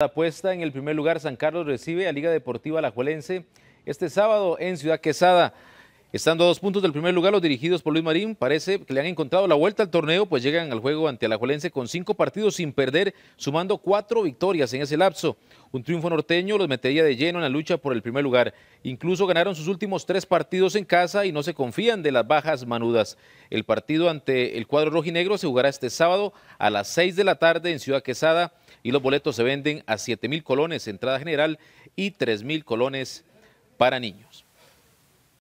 La apuesta en el primer lugar, San Carlos recibe a Liga Deportiva Alajuelense este sábado en Ciudad Quesada. Estando a dos puntos del primer lugar, los dirigidos por Luis Marín parece que le han encontrado la vuelta al torneo, pues llegan al juego ante Alajuelense con cinco partidos sin perder, sumando cuatro victorias en ese lapso. Un triunfo norteño los metería de lleno en la lucha por el primer lugar. Incluso ganaron sus últimos tres partidos en casa y no se confían de las bajas manudas. El partido ante el cuadro rojinegro se jugará este sábado a las seis de la tarde en Ciudad Quesada y los boletos se venden a siete mil colones entrada general y tres mil colones para niños.